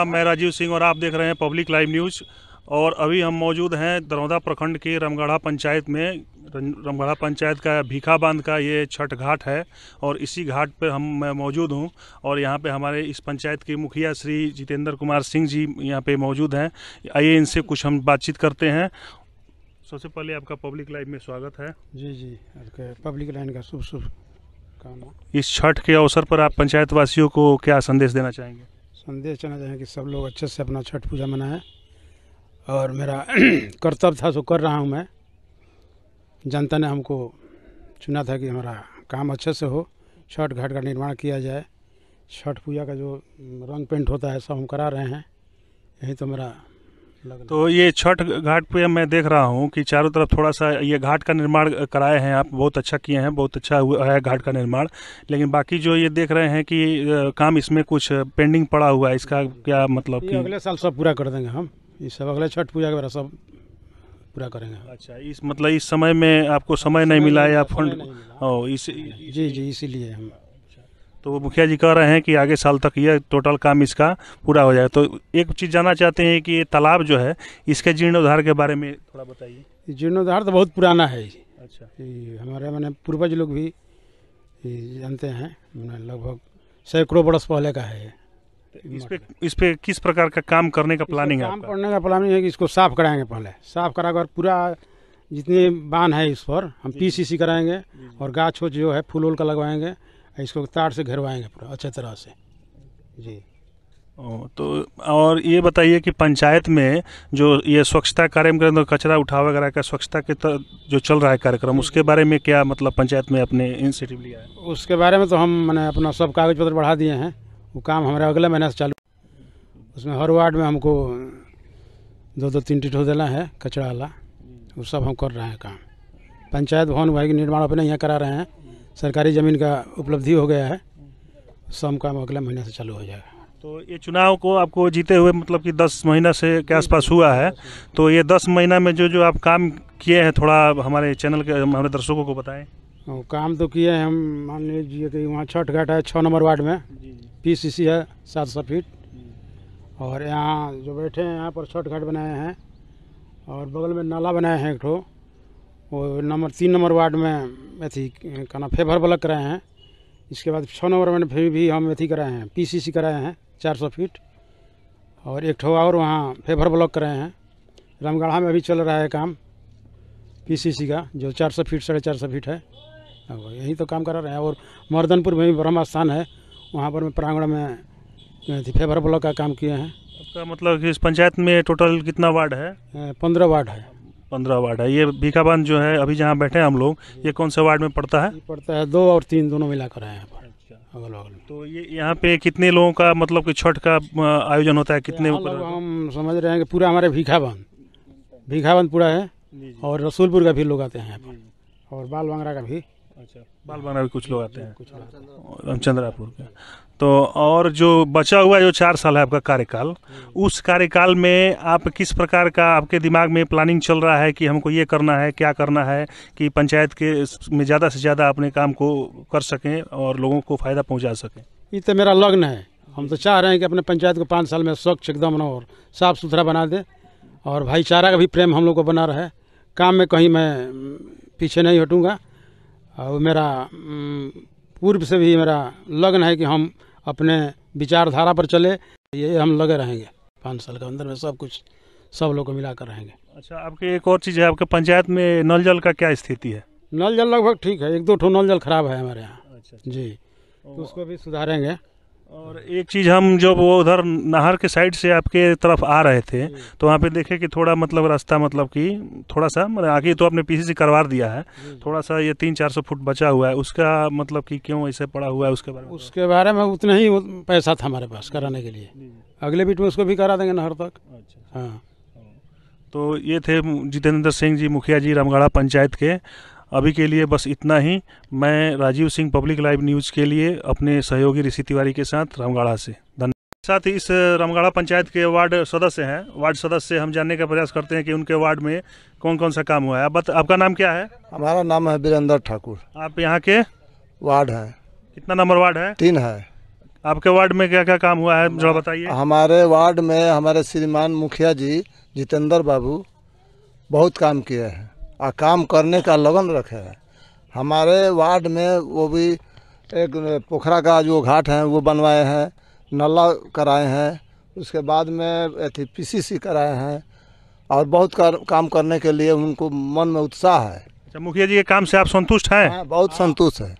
मैं राजीव सिंह और आप देख रहे हैं पब्लिक लाइव न्यूज और अभी हम मौजूद हैं दरौदा प्रखंड के रमगढ़ा पंचायत में रमगढ़ा पंचायत का भीखा बांध का ये छठ घाट है और इसी घाट पर हम मैं मौजूद हूँ और यहाँ पे हमारे इस पंचायत के मुखिया श्री जितेंद्र कुमार सिंह जी यहाँ पे मौजूद हैं आइए इनसे कुछ हम बातचीत करते हैं सबसे पहले आपका पब्लिक लाइव में स्वागत है जी जी पब्लिक लाइन का शुभ शुभ काम इस छठ के अवसर पर आप पंचायत वासियों को क्या संदेश देना चाहेंगे संदेश देना चाहें कि सब लोग अच्छे से अपना छठ पूजा मनाएं और मेरा कर्तव्य था सो कर रहा हूं मैं जनता ने हमको चुना था कि हमारा काम अच्छे से हो छठ घाट का निर्माण किया जाए छठ पूजा का जो रंग पेंट होता है सब हम करा रहे हैं यही तो मेरा तो ये छठ घाट पे मैं देख रहा हूँ कि चारों तरफ थोड़ा सा ये घाट का निर्माण कराए हैं आप बहुत अच्छा किए हैं बहुत अच्छा हुआ है घाट का निर्माण लेकिन बाकी जो ये देख रहे हैं कि काम इसमें कुछ पेंडिंग पड़ा हुआ है इसका क्या मतलब कि अगले साल सब पूरा कर देंगे हम ये सब अगले छठ पूजा के बारे सब पूरा करेंगे अच्छा इस मतलब इस समय में आपको समय नहीं मिला या फंड ओ इस जी जी इसीलिए हम तो वो मुखिया जी कह रहे हैं कि आगे साल तक ये टोटल काम इसका पूरा हो जाए तो एक चीज़ जानना चाहते हैं कि ये तालाब जो है इसके जीर्णोद्धार के बारे में थोड़ा बताइए जीर्णोद्धार तो बहुत पुराना है अच्छा हमारे मैंने पूर्वज लोग भी जानते हैं मैंने लगभग सैकड़ों बरस पहले का है तो इस पे इस पे किस प्रकार का काम करने का प्लानिंग है काम करने का प्लानिंग है कि इसको साफ कराएंगे पहले साफ करा कर पूरा जितने बांध है इस पर हम पीसीसी कराएंगे और गाछ जो है फूल वूल का लगवाएंगे इसको तार से घरवाएंगे पूरा अच्छे तरह से जी ओ, तो और ये बताइए कि पंचायत में जो ये स्वच्छता कार्यक्रम तो कचरा उठाव वगैरह का स्वच्छता के जो चल रहा है कार्यक्रम उसके बारे में क्या मतलब पंचायत में अपने इनिशिएटिव लिया है उसके बारे में तो हम मैंने अपना सब कागज पत्र बढ़ा दिए हैं वो काम हमारा अगले महीने से चालू उसमें हर वार्ड में हमको दो दो तीन टिटो देना है कचरा वाला वो सब हम कर रहे हैं काम पंचायत भवन वही निर्माण अपने यहाँ करा रहे हैं सरकारी ज़मीन का उपलब्धि हो गया है सम काम अगले महीने से चालू हो जाएगा तो ये चुनाव को आपको जीते हुए मतलब कि 10 महीना से के आसपास हुआ है तो ये 10 महीना में जो जो आप काम किए हैं थोड़ा हमारे चैनल के हमारे दर्शकों को बताएं हाँ, काम तो किए हैं हम मान लीजिए कि वहाँ छठ घाट है छः नंबर वार्ड में पी सी सी है सात सौ फीट और यहाँ जो बैठे हैं यहाँ पर छठ घाट बनाए हैं और बगल में नाला बनाए हैं एक ठो वो नंबर तीन नंबर वार्ड में अथी कहना फेभर फेवर ब्लॉक कराए हैं इसके बाद छः नंबर में फिर भी हम अथी कराए हैं पीसीसी कराए हैं चार सौ फीट और एक ठो और वहाँ फेवर ब्लॉक कराए हैं रामगढ़ा में अभी चल रहा है काम पीसीसी का जो चार सौ फीट साढ़े चार सौ फीट है यही तो काम करा रहे हैं और मर्दनपुर में भी ब्रह्म स्थान है वहाँ पर प्रांगण में फेवर ब्लॉक का काम किए हैं आपका मतलब कि इस पंचायत में टोटल कितना वार्ड है पंद्रह वार्ड है पंद्रह वार्ड है ये भीखाबंद जो है अभी जहाँ बैठे हैं हम लोग ये कौन से वार्ड में पड़ता है पड़ता है दो और तीन दोनों मिलाकर आए हैं अच्छा। अगल बगल तो ये यहाँ पे कितने लोगों का मतलब कि छठ का आयोजन होता है कितने ऊपर हम समझ रहे हैं कि पूरा हमारे भीखा भीखाबंद पूरा है और रसूलपुर का भी लोग आते हैं और बाल का भी अच्छा बाल बना भी कुछ लोग आते हैं कुछ रामचंद्रापुर के तो और जो बचा हुआ जो चार साल है आपका कार्यकाल हम्म। उस कार्यकाल में आप किस प्रकार का आपके दिमाग में प्लानिंग चल रहा है कि हमको ये करना है क्या करना है कि पंचायत के में ज़्यादा से ज़्यादा अपने काम को कर सकें और लोगों को फ़ायदा पहुँचा सकें ये तो मेरा लग्न है हम तो चाह रहे हैं कि अपने पंचायत को पाँच साल में स्वच्छ एकदम और साफ़ सुथरा बना दें और भाईचारा का भी प्रेम हम लोग को बना रहा है काम में कहीं मैं पीछे नहीं हटूँगा और मेरा पूर्व से भी मेरा लगन है कि हम अपने विचारधारा पर चले ये हम लगे रहेंगे पाँच साल के अंदर में सब कुछ सब लोग को मिला कर रहेंगे अच्छा आपके एक और चीज़ है आपके पंचायत में नल जल का क्या स्थिति है नल जल लगभग ठीक है एक दो ठो नल जल खराब है हमारे यहाँ अच्छा, अच्छा। जी तो उसको भी सुधारेंगे और एक चीज़ हम जब वो उधर नहर के साइड से आपके तरफ आ रहे थे तो वहाँ पे देखे कि थोड़ा मतलब रास्ता मतलब कि थोड़ा सा मतलब आगे तो आपने पीछे से करवा दिया है थोड़ा सा ये तीन चार सौ फुट बचा हुआ है उसका मतलब कि क्यों ऐसे पड़ा हुआ है उसके बारे में उसके बारे में उतना ही पैसा था हमारे पास कराने के लिए अगले बीट में उसको भी करा देंगे नहर तक अच्छा, अच्छा। हाँ तो ये थे जितेंद्र सिंह जी मुखिया जी रामगढ़ा पंचायत के अभी के लिए बस इतना ही मैं Rajeev Singh public live news के लिए अपने सहयोगी ऋषि तिवारी के साथ रामगाड़ा से धन्यवाद साथ ही इस रामगाड़ा पंचायत के वार्ड सदस्य हैं वार्ड सदस्य से हम जानने का प्रयास करते हैं कि उनके वार्ड में कौन कौन सा काम हुआ है बत, आपका नाम क्या है हमारा नाम है वीरेंद्र ठाकुर आप यहाँ के वार्ड है कितना नंबर वार्ड है तीन है आपके वार्ड में क्या क्या काम हुआ है जो बताइए हमारे वार्ड में हमारे श्रीमान मुखिया जी जितेंद्र बाबू बहुत काम किए हैं और काम करने का लगन रखे हैं हमारे वार्ड में वो भी एक पोखरा का जो घाट है वो बनवाए हैं नला कराए हैं उसके बाद में अथी पीसीसी कराए हैं और बहुत कर, काम करने के लिए उनको मन में उत्साह है अच्छा, मुखिया जी के काम से आप संतुष्ट हैं हाँ, बहुत संतुष्ट है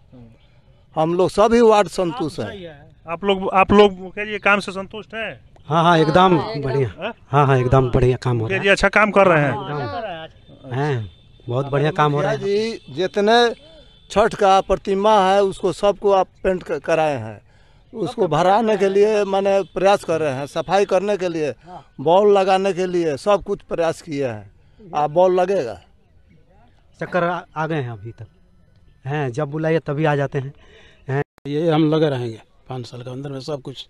हम लोग सभी वार्ड संतुष्ट हैं आप लोग आप लोग मुखिया जी के काम से संतुष्ट हैं हाँ हाँ एकदम हाँ, बढ़िया हाँ? हाँ हाँ एकदम बढ़िया काम हो रहा है जी अच्छा काम कर रहे हैं हैं बहुत बढ़िया काम हो रहा है जी जितने छठ का प्रतिमा है उसको सबको आप पेंट कराए हैं उसको भराने के लिए मैंने प्रयास कर रहे हैं सफाई करने के लिए हाँ। बॉल लगाने के लिए सब कुछ प्रयास किए हैं आप बॉल लगेगा चक्कर आ गए हैं अभी तक हैं जब बुलाइए तभी आ जाते हैं हैं ये हम लगे रहेंगे पाँच साल के अंदर में सब कुछ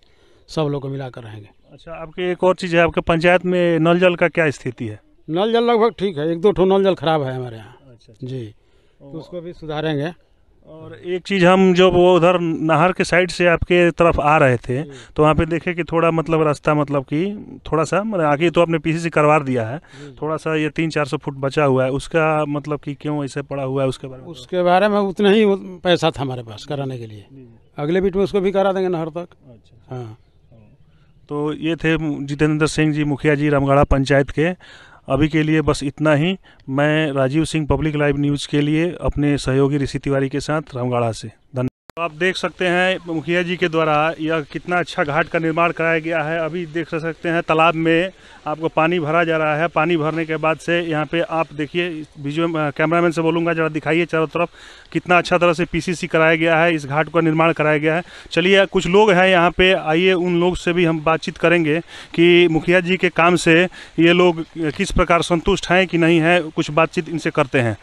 सब लोग को मिला कर रहेंगे अच्छा आपकी एक और चीज़ है आपके पंचायत में नल जल का क्या स्थिति है नल जल लगभग ठीक है एक दो ठो नल जल खराब है हमारे यहाँ अच्छा, अच्छा। जी तो उसको भी सुधारेंगे और एक चीज़ हम जब वो उधर नहर के साइड से आपके तरफ आ रहे थे तो वहाँ पे देखे कि थोड़ा मतलब रास्ता मतलब कि थोड़ा सा मतलब आगे तो आपने पीछे से करवा दिया है थोड़ा सा ये तीन चार सौ फुट बचा हुआ है उसका मतलब कि क्यों ऐसे पड़ा हुआ है उसके बारे में उसके बारे में उतना ही पैसा था हमारे पास कराने के लिए अगले बीट में उसको भी करा देंगे नहर तक अच्छा, अच्छा। हाँ तो ये थे जितेंद्र सिंह जी मुखिया जी रामगढ़ा पंचायत के अभी के लिए बस इतना ही मैं Rajeev Singh public live news के लिए अपने सहयोगी ऋषि तिवारी के साथ रामगाड़ा से धन्यवाद तो आप देख सकते हैं मुखिया जी के द्वारा यह कितना अच्छा घाट का निर्माण कराया गया है अभी देख सकते हैं तालाब में आपको पानी भरा जा रहा है पानी भरने के बाद से यहाँ पे आप देखिए विजुअल कैमरामैन से बोलूँगा जरा दिखाइए चारों तरफ कितना अच्छा तरह से पीसीसी कराया गया है इस घाट का निर्माण कराया गया है चलिए कुछ लोग हैं यहाँ पर आइए उन लोग से भी हम बातचीत करेंगे कि मुखिया जी के काम से ये लोग किस प्रकार संतुष्ट हैं कि नहीं है कुछ बातचीत इनसे करते हैं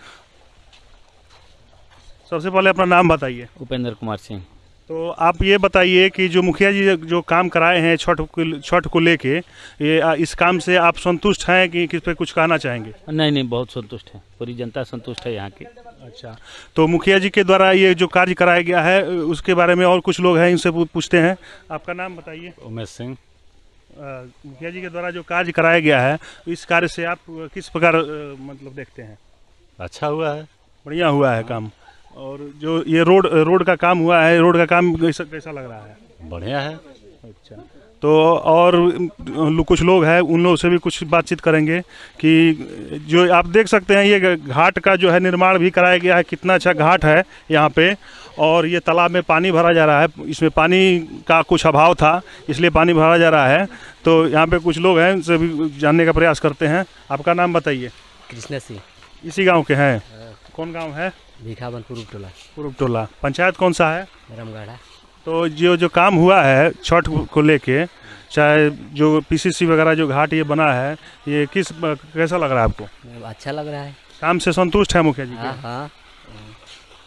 सबसे पहले अपना नाम बताइए उपेंद्र कुमार सिंह तो आप ये बताइए कि जो मुखिया जी जो काम कराए हैं छठ छठ को लेके ये इस काम से आप संतुष्ट हैं कि किस पे कुछ कहना चाहेंगे नहीं नहीं बहुत संतुष्ट है पूरी जनता संतुष्ट है यहाँ की अच्छा तो मुखिया जी के द्वारा ये जो कार्य कराया गया है उसके बारे में और कुछ लोग हैं इनसे पूछते हैं आपका नाम बताइए उमेश सिंह मुखिया जी के द्वारा जो कार्य कराया गया है इस कार्य से आप किस प्रकार मतलब देखते हैं अच्छा हुआ है बढ़िया हुआ है काम और जो ये रोड रोड का काम हुआ है रोड का काम कैसा कैसा लग रहा है बढ़िया है अच्छा तो और कुछ लोग हैं उन लोगों से भी कुछ बातचीत करेंगे कि जो आप देख सकते हैं ये घाट का जो है निर्माण भी कराया गया है कितना अच्छा घाट है यहाँ पे और ये तालाब में पानी भरा जा रहा है इसमें पानी का कुछ अभाव था इसलिए पानी भरा जा रहा है तो यहाँ पे कुछ लोग हैं उनसे भी जानने का प्रयास करते हैं आपका नाम बताइए कृष्णा सिंह इसी गाँव के हैं हाँ। कौन गाँव है पूर्व टोला पूर्व टोला पंचायत कौन सा है तो जो जो काम हुआ है छठ को लेके चाहे जो पीसीसी वगैरह जो घाट ये बना है ये किस कैसा लग रहा है आपको अच्छा लग रहा है काम से संतुष्ट है मुखिया जी हाँ, हाँ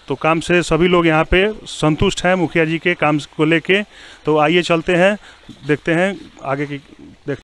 तो काम से सभी लोग यहाँ पे संतुष्ट हैं मुखिया जी के काम को लेके तो आइए चलते हैं देखते हैं आगे की